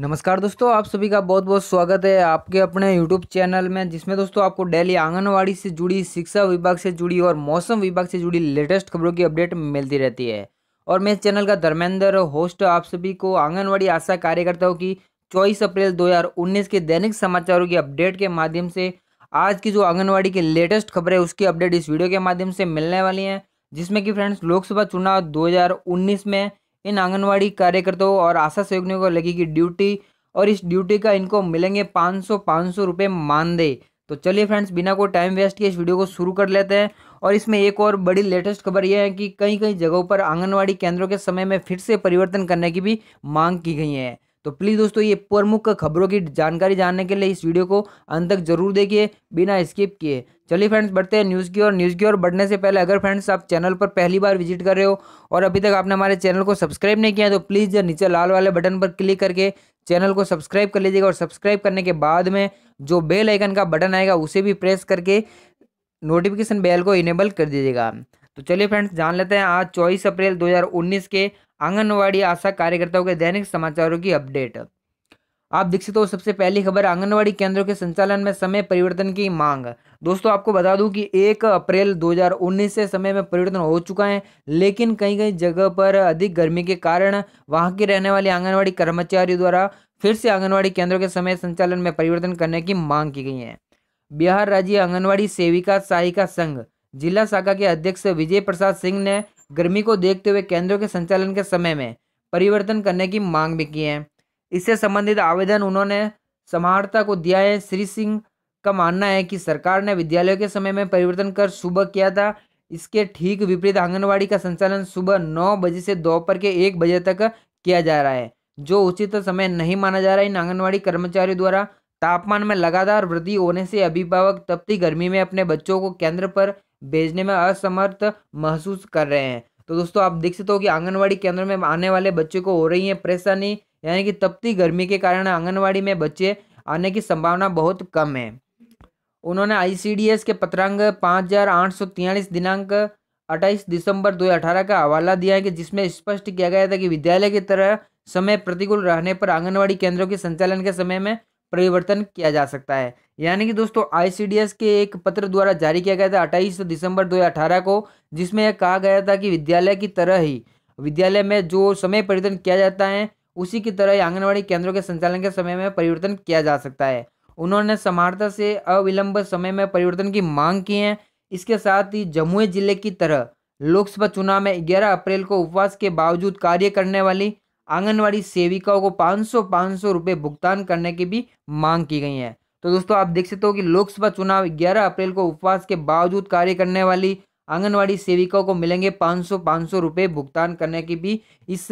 नमस्कार दोस्तों आप सभी का बहुत बहुत स्वागत है आपके अपने यूट्यूब चैनल में जिसमें दोस्तों आपको डेली आंगनवाड़ी से जुड़ी शिक्षा विभाग से जुड़ी और मौसम विभाग से जुड़ी लेटेस्ट खबरों की अपडेट मिलती रहती है और मैं इस चैनल का धर्मेंद्र होस्ट आप सभी को आंगनवाड़ी आशा कार्यकर्ताओं की चौबीस अप्रैल दो के दैनिक समाचारों की अपडेट के माध्यम से आज की जो आंगनबाड़ी की लेटेस्ट खबर है उसकी अपडेट इस वीडियो के माध्यम से मिलने वाली हैं जिसमें कि फ्रेंड्स लोकसभा चुनाव दो में इन आंगनवाड़ी कार्यकर्ताओं और आशा सहयोगियों को लगेगी ड्यूटी और इस ड्यूटी का इनको मिलेंगे पाँच सौ पाँच सौ रुपये मानदेय तो चलिए फ्रेंड्स बिना कोई टाइम वेस्ट किए इस वीडियो को शुरू कर लेते हैं और इसमें एक और बड़ी लेटेस्ट खबर यह है कि कई कई जगहों पर आंगनवाड़ी केंद्रों के समय में फिर से परिवर्तन करने की भी मांग की गई है तो प्लीज़ दोस्तों ये प्रमुख खबरों की जानकारी जानने के लिए इस वीडियो को अंत तक जरूर देखिए बिना स्किप किए चलिए फ्रेंड्स बढ़ते हैं न्यूज़ की ओर न्यूज़ की ओर बढ़ने से पहले अगर फ्रेंड्स आप चैनल पर पहली बार विजिट कर रहे हो और अभी तक आपने हमारे चैनल को सब्सक्राइब नहीं किया है तो प्लीज़ नीचे लाल वाले बटन पर क्लिक करके चैनल को सब्सक्राइब कर लीजिएगा और सब्सक्राइब करने के बाद में जो बेल आइकन का बटन आएगा उसे भी प्रेस करके नोटिफिकेशन बेल को इनेबल कर दीजिएगा तो चलिए फ्रेंड्स जान लेते हैं आज चौबीस अप्रैल 2019 के आंगनवाड़ी आशा कार्यकर्ताओं के दैनिक समाचारों की अपडेट आप सकते हो सबसे पहली खबर आंगनवाड़ी केंद्रों के संचालन में समय परिवर्तन की मांग दोस्तों आपको बता दूं कि एक अप्रैल 2019 से समय में परिवर्तन हो चुका है लेकिन कई कई जगह पर अधिक गर्मी के कारण वहां के रहने वाले आंगनवाड़ी कर्मचारियों द्वारा फिर से आंगनवाड़ी केंद्रों के समय संचालन में परिवर्तन करने की मांग की गई है बिहार राज्य आंगनवाड़ी सेविका सहायिका संघ जिला शाखा के अध्यक्ष विजय प्रसाद सिंह ने गर्मी को देखते हुए केंद्रों के संचालन के समय में परिवर्तन करने की मांग भी की है इससे संबंधित आवेदन उन्होंने समाहता को दिया है श्री सिंह का मानना है कि सरकार ने विद्यालयों के समय में परिवर्तन कर सुबह किया था इसके ठीक विपरीत आंगनबाड़ी का संचालन सुबह नौ बजे से दोपहर के एक बजे तक किया जा रहा है जो उचित समय नहीं माना जा रहा है इन आंगनबाड़ी कर्मचारियों द्वारा तापमान में लगातार वृद्धि होने से अभिभावक तपती गर्मी में अपने बच्चों को केंद्र पर भेजने में असमर्थ महसूस कर रहे हैं तो दोस्तों आप देख सकते हो कि आंगनवाड़ी केंद्र में आने वाले बच्चों को हो रही है परेशानी यानी कि तपती गर्मी के कारण आंगनवाड़ी में बच्चे आने की संभावना बहुत कम है उन्होंने आईसीडीएस के पत्रांग पाँच दिनांक 28 दिसंबर 2018 का हवाला दिया है कि जिसमें स्पष्ट किया गया था कि विद्यालय की तरह समय प्रतिकूल रहने पर आंगनवाड़ी केंद्रों के संचालन के समय में परिवर्तन किया जा सकता है यानी कि दोस्तों आईसीडीएस के एक पत्र द्वारा जारी किया गया था अट्ठाईस दिसंबर 2018 को जिसमें यह कहा गया था कि विद्यालय की तरह ही विद्यालय में जो समय परिवर्तन किया जाता है उसी की तरह आंगनबाड़ी केंद्रों के संचालन के समय में परिवर्तन किया जा सकता है उन्होंने समानता से अविलंब समय में परिवर्तन की मांग की है इसके साथ ही जमुई जिले की तरह लोकसभा चुनाव में ग्यारह अप्रैल को उपवास के बावजूद कार्य करने वाली आंगनवाड़ी सेविकाओं को पाँच सौ पाँच सौ रुपये भुगतान करने की भी मांग की गई है तो दोस्तों आप देख सकते हो कि लोकसभा चुनाव 11 अप्रैल को उपवास के बावजूद कार्य करने वाली आंगनवाड़ी सेविकाओं को मिलेंगे 500 500 रुपए भुगतान करने की भी इस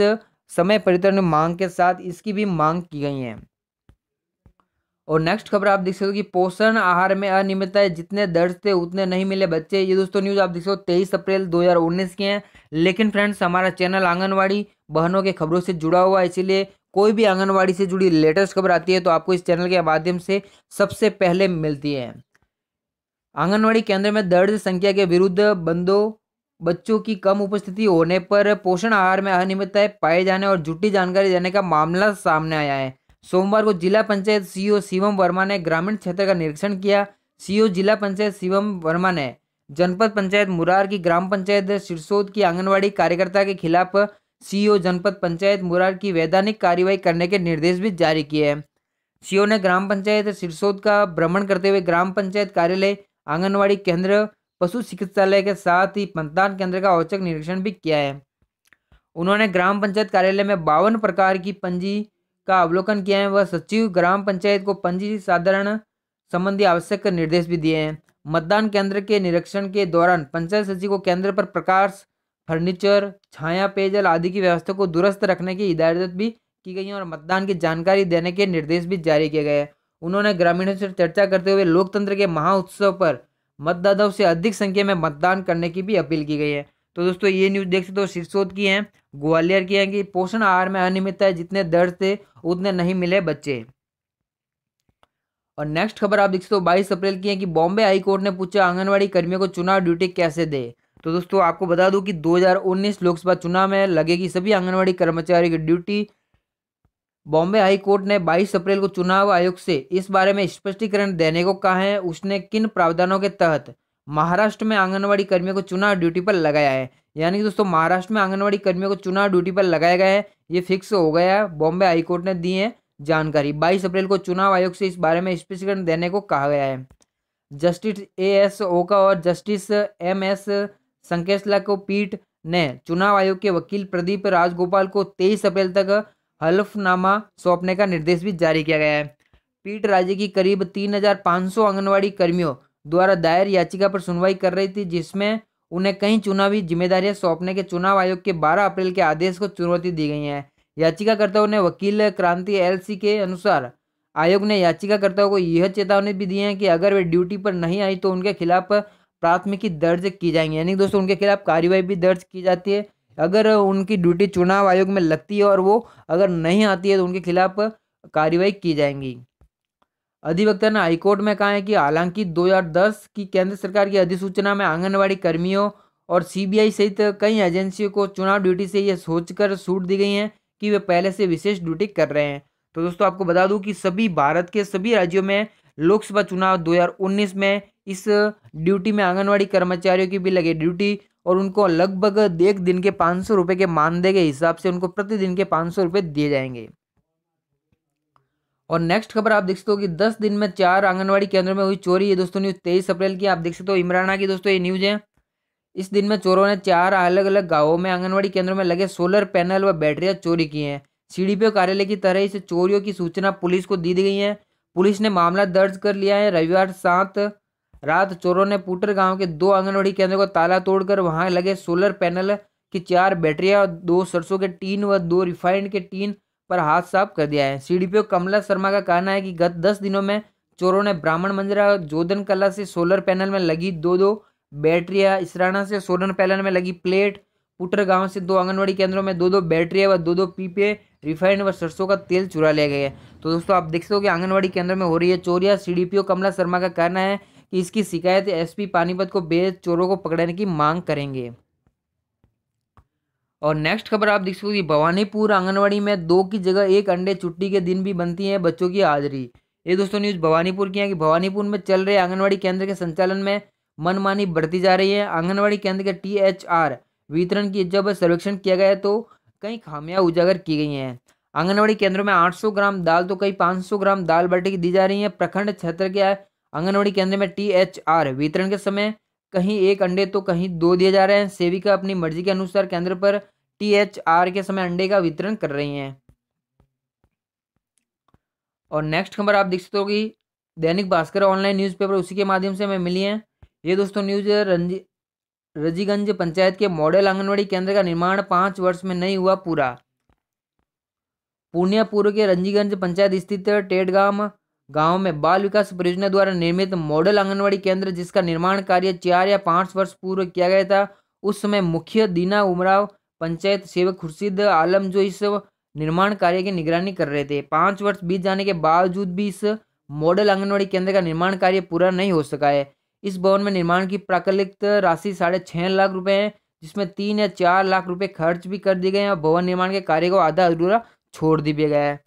समय परिवर्तन मांग के साथ इसकी भी मांग की गई है और नेक्स्ट खबर आप देख सकते हो कि पोषण आहार में अनियमितता जितने दर्ज थे उतने नहीं मिले बच्चे ये दोस्तों न्यूज़ आप देख सकते हो तेईस अप्रैल 2019 की है लेकिन फ्रेंड्स हमारा चैनल आंगनवाड़ी बहनों के खबरों से जुड़ा हुआ इसीलिए कोई भी आंगनवाड़ी से जुड़ी लेटेस्ट खबर आती है तो आपको इस चैनल के माध्यम से सबसे पहले मिलती है आंगनवाड़ी केंद्र में दर्ज संख्या के विरुद्ध बंदों बच्चों की कम उपस्थिति होने पर पोषण आहार में अनियमितता पाए जाने और झूठी जानकारी देने का मामला सामने आया है सोमवार को जिला पंचायत सीईओ शिवम वर्मा ने ग्रामीण क्षेत्र का निरीक्षण किया सीईओ जिला पंचायत शिवम वर्मा ने जनपद पंचायत मुरार की ग्राम पंचायत सिरसोद की आंगनवाड़ी कार्यकर्ता के खिलाफ सीईओ जनपद पंचायत मुरार की वैधानिक कार्यवाही करने के निर्देश भी जारी किए हैं सीईओ ने ग्राम पंचायत सिरसोद का भ्रमण करते हुए ग्राम पंचायत कार्यालय आंगनवाड़ी केंद्र पशु चिकित्सालय के साथ ही मतदान केंद्र का औचक निरीक्षण भी किया है उन्होंने ग्राम पंचायत कार्यालय में बावन प्रकार की पंजी का अवलोकन किया है वह सचिव ग्राम पंचायत को पंजी साधारण संबंधी आवश्यक निर्देश भी दिए हैं मतदान केंद्र के निरीक्षण के दौरान पंचायत सचिव को केंद्र पर प्रकाश फर्नीचर छाया पेयजल आदि की व्यवस्था को दुरुस्त रखने की हिदायत भी की गई है और मतदान की जानकारी देने के निर्देश भी जारी किए गए हैं उन्होंने ग्रामीणों से चर्चा करते हुए लोकतंत्र के महा उत्सव पर मतदाताओं से अधिक संख्या में मतदान करने की भी अपील की गई है तो दोस्तों ये न्यूज़ देख सकते हो सिरसोद की हैं ग्वालियर की हैं कि पोषण आहार में अनियमितता जितने दर्द थे उतने नहीं मिले बच्चे और नेक्स्ट खबर आप देख सकते हो बाईस अप्रैल की है कि बॉम्बे हाईकोर्ट ने पूछा आंगनबाड़ी कर्मियों को चुनाव ड्यूटी कैसे दे तो दोस्तों आपको बता दूं कि 2019 लोकसभा चुनाव में लगेगी सभी आंगनबाड़ी कर्मचारी की ड्यूटी बॉम्बे हाई कोर्ट ने 22 अप्रैल को चुनाव आयोग से इस बारे में स्पष्टीकरण देने को कहा है उसने किन प्रावधानों के तहत महाराष्ट्र में आंगनबाड़ी कर्मियों को चुनाव ड्यूटी पर लगाया है यानी कि दोस्तों महाराष्ट्र में आंगनबाड़ी कर्मियों को चुनाव ड्यूटी पर लगाया गया है ये फिक्स हो गया है बॉम्बे हाईकोर्ट ने दी है जानकारी बाईस अप्रैल को चुनाव आयोग से इस बारे में स्पष्टीकरण देने को कहा गया है जस्टिस ए एस ओका और जस्टिस एम एस संकेसला को पीठ ने चुनाव आयोग के वकील प्रदीप राजगोपाल को तेईस अप्रैल तक हलफनामा सौंपने का निर्देश भी जारी किया गया है पीठ राज्य की करीब 3,500 आंगनवाड़ी कर्मियों द्वारा दायर याचिका पर सुनवाई कर रही थी जिसमें उन्हें कई चुनावी जिम्मेदारियां सौंपने के चुनाव आयोग के 12 अप्रैल के आदेश को चुनौती दी गई है याचिकाकर्ताओं ने वकील क्रांति एल के अनुसार आयोग ने याचिकाकर्ताओं को यह चेतावनी भी दी है कि अगर वे ड्यूटी पर नहीं आई तो उनके खिलाफ प्राथमिकी दर्ज की जाएंगी यानी दोस्तों उनके खिलाफ कार्रवाई भी दर्ज की जाती है अगर उनकी ड्यूटी चुनाव आयोग में लगती है और वो अगर नहीं आती है तो उनके खिलाफ कार्रवाई की जाएंगी अधिवक्ता ने हाईकोर्ट में कहा है कि हालांकि 2010 की केंद्र सरकार की अधिसूचना में आंगनबाड़ी कर्मियों और सीबीआई सहित कई एजेंसियों को चुनाव ड्यूटी से यह सोचकर छूट दी गई हैं कि वे पहले से विशेष ड्यूटी कर रहे हैं तो दोस्तों आपको बता दूं कि सभी भारत के सभी राज्यों में लोकसभा चुनाव 2019 में इस ड्यूटी में आंगनवाड़ी कर्मचारियों की भी लगे ड्यूटी और उनको लगभग एक दिन के पाँच सौ रुपये के मानदेय के हिसाब से उनको प्रतिदिन के पाँच सौ रुपये दिए जाएंगे और नेक्स्ट खबर आप देख सकते हो कि दस दिन में चार आंगनवाड़ी केंद्रों में हुई चोरी ये दोस्तों न्यूज़ तेईस अप्रैल की आप देख सकते हो इमराना की दोस्तों ये न्यूज़ है इस दिन में चोरों ने चार अलग अलग गांवों में आंगनवाड़ी केंद्रों में लगे सोलर पैनल व बैटरियां चोरी की हैं सीडीपीओ कार्यालय की तरह इस चोरियों की सूचना पुलिस को दी गई है पुलिस ने मामला दर्ज कर लिया है रविवार सात रात चोरों ने पुटर गांव के दो आंगनबाड़ी केंद्रों को ताला तोड़कर वहां लगे सोलर पैनल की चार बैटरियां दो सरसों के टीन व दो रिफाइंड के टीन पर हाथ साफ कर दिया है सीडीपीओ कमला शर्मा का कहना है कि गत दस दिनों में चोरों ने ब्राह्मण मंजरा और जोधन कला से सोलर पैनल में लगी दो दो बैटरियां इसराना से सोलर पैनल में लगी प्लेट पुटर गांव से दो आंगनबाड़ी केंद्रों में दो दो बैटरियां व दो दो पीपे रिफाइंड व सरसों का तेल चुरा लिया गया है तो दोस्तों आप देख सकते हो कि आंगनबाड़ी केंद्र में हो रही है चोरिया सीडीपीओ कमला शर्मा का कहना है कि इसकी शिकायत एसपी पानीपत को बेच चोरों को पकड़ने की मांग करेंगे और नेक्स्ट खबर आप देख सकते हो भवानीपुर आंगनवाड़ी में दो की जगह एक अंडे छुट्टी के दिन भी बनती है बच्चों की हाजिरी ये दोस्तों न्यूज़ भवानीपुर की है कि भवानीपुर में चल रहे आंगनवाड़ी केंद्र के संचालन में मनमानी बढ़ती जा रही है आंगनवाड़ी केंद्र के टी वितरण की जब सर्वेक्षण किया गया तो कई खामियां उजागर की गई हैं आंगनबाड़ी केंद्रों में 800 ग्राम दाल तो कई 500 ग्राम दाल बाटी की दी जा रही है प्रखंड क्षेत्र के आंगनबाड़ी केंद्र में टी एच आर वितरण के समय कहीं एक अंडे तो कहीं दो दिए जा रहे हैं सेविका अपनी मर्जी के अनुसार केंद्र पर टी एच आर के समय अंडे का वितरण कर रही हैं और नेक्स्ट खबर आप देख सकते हो कि दैनिक भास्कर ऑनलाइन न्यूज़पेपर उसी के माध्यम से हमें मिली है ये दोस्तों न्यूज़ रंजी रजीगंज पंचायत के मॉडल आंगनवाड़ी केंद्र का निर्माण पाँच वर्ष में नहीं हुआ पूरा पूर्णिया पूर्व के रंजीगंज पंचायत स्थित टेडगाम गांव में बाल विकास परियोजना द्वारा निर्मित मॉडल आंगनवाड़ी केंद्र जिसका निर्माण कार्य चार या पाँच वर्ष पूर्व किया गया था उस समय मुख्य दीना उमराव पंचायत सेवक खुर्शीद आलम जो इस निर्माण कार्य की निगरानी कर रहे थे पाँच वर्ष बीत जाने के बावजूद भी इस मॉडल आंगनवाड़ी केंद्र का निर्माण कार्य पूरा नहीं हो सका है इस भवन में निर्माण की प्राकलित राशि साढ़े छः लाख रुपए है जिसमें तीन या चार लाख रुपए खर्च भी कर दिए गए हैं और भवन निर्माण के कार्य को आधा अधूरा छोड़ दिया गया है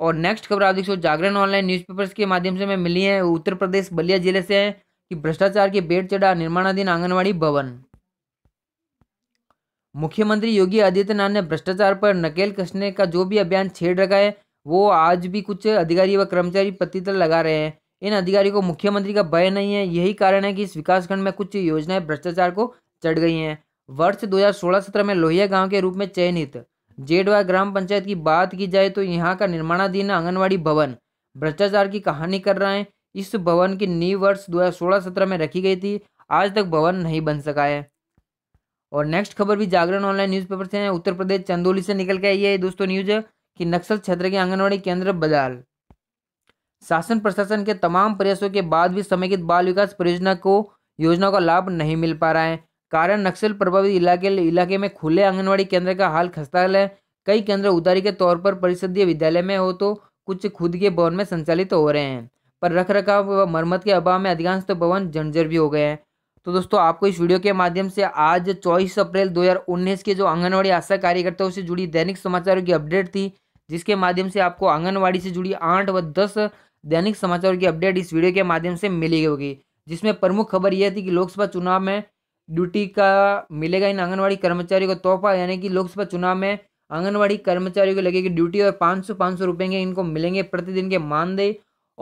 और नेक्स्ट खबर आप देख सो जागरण ऑनलाइन न्यूज़पेपर्स के माध्यम से मैं मिली है उत्तर प्रदेश बलिया जिले से है कि भ्रष्टाचार के बेट चढ़ा निर्माणाधीन आंगनबाड़ी भवन मुख्यमंत्री योगी आदित्यनाथ ने भ्रष्टाचार पर नकेल कसने का जो भी अभियान छेड़ रखा है वो आज भी कुछ अधिकारी व कर्मचारी पत्ती लगा रहे हैं इन अधिकारियों को मुख्यमंत्री का भय नहीं है यही कारण है कि इस विकासखंड में कुछ योजनाएं भ्रष्टाचार को चढ़ गई हैं वर्ष 2016 हजार में लोहिया गांव के रूप में चयनित जेडवा ग्राम पंचायत की बात की जाए तो यहाँ का निर्माणाधीन आंगनबाड़ी भवन भ्रष्टाचार की कहानी कर रहा है इस भवन की नींव वर्ष दो हजार में रखी गई थी आज तक भवन नहीं बन सका है और नेक्स्ट खबर भी जागरण ऑनलाइन न्यूज़पेपर से है उत्तर प्रदेश चंदोली से निकल के आई है दोस्तों न्यूज कि नक्सल क्षेत्र के आंगनबाड़ी केंद्र बदाल शासन प्रशासन के तमाम प्रयासों के बाद भी समेकित बाल विकास परियोजना को योजना का लाभ नहीं मिल पा रहा है कारण नक्सल प्रभावित इलाके इलाके में खुले आंगनबाड़ी केंद्र का हाल खस्ता है कई केंद्र उदारी के तौर पर परिषदीय विद्यालय में हो तो कुछ खुद के भवन में संचालित हो रहे हैं पर रख रखाव व मरम्मत के अभाव में अधिकांश तो भवन जर्जर भी हो गए हैं तो दोस्तों आपको इस वीडियो के माध्यम से आज चौबीस अप्रैल दो के जो आंगनवाड़ी आशा कार्यकर्ताओं से जुड़ी दैनिक समाचारों की अपडेट थी जिसके माध्यम से आपको आंगनवाड़ी से जुड़ी आठ व दस दैनिक समाचार की अपडेट इस वीडियो के माध्यम से मिली होगी जिसमें प्रमुख खबर यह थी कि लोकसभा चुनाव में ड्यूटी का मिलेगा इन आंगनवाड़ी कर्मचारियों को तोहफा यानी कि लोकसभा चुनाव में आंगनवाड़ी कर्मचारियों को लगेगी ड्यूटी और पाँच सौ पाँच सौ रुपये के इनको मिलेंगे प्रतिदिन के मानदेय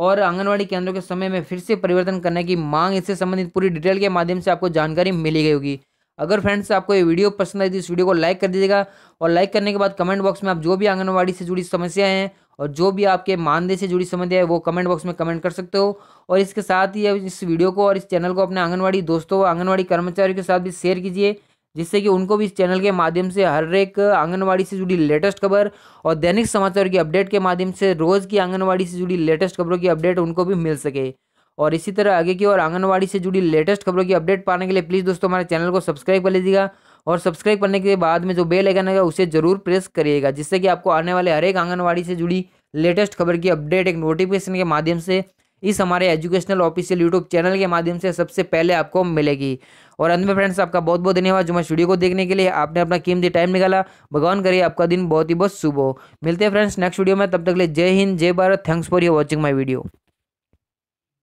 और आंगनवाड़ी केंद्रों के समय में फिर से परिवर्तन करने की मांग इससे संबंधित पूरी डिटेल के माध्यम से आपको जानकारी मिली गई होगी अगर फ्रेंड्स आपको ये वीडियो पसंद आई तो इस वीडियो को लाइक कर दीजिएगा और लाइक करने के बाद कमेंट बॉक्स में आप जो भी आंगनबाड़ी से जुड़ी समस्याएं हैं और जो भी आपके मानदेय से जुड़ी समस्या है वो कमेंट बॉक्स में कमेंट कर सकते हो और इसके साथ ही इस वीडियो को और इस चैनल को अपने आंगनबाड़ी दोस्तों आंगनबाड़ी कर्मचारियों के साथ भी शेयर कीजिए जिससे कि उनको भी इस चैनल के माध्यम से हर एक आंगनवाड़ी से जुड़ी लेटेस्ट खबर और दैनिक समाचार की अपडेट के माध्यम से रोज़ की आंगनवाड़ी से जुड़ी लेटेस्ट खबरों की अपडेट उनको भी मिल सके और इसी तरह आगे की और आंगनबाड़ी से जुड़ी लेटेस्ट खबरों की अपडेट पाने के लिए प्लीज़ दोस्तों हमारे चैनल को सब्सक्राइब कर लीजिएगा और सब्सक्राइब करने के बाद में जो बेल आइकन है उसे जरूर प्रेस करिएगा जिससे कि आपको आने वाले हर एक आंगनबाड़ी से जुड़ी लेटेस्ट खबर की अपडेट एक नोटिफिकेशन के माध्यम से इस हमारे एजुकेशनल ऑफिशियल यूट्यूब चैनल के माध्यम से सबसे पहले आपको मिलेगी और अंत में फ्रेंड्स आपका बहुत बहुत धन्यवाद जो मैं वीडियो को देखने के लिए आपने अपना कीमती टाइम निकाला भगवान करिए आपका दिन बहुत ही बहुत शुभ हो मिलते हैं फ्रेंड्स नेक्स्ट वीडियो में तब तक ले जय हिंद जय Bharat thanks for you watching my video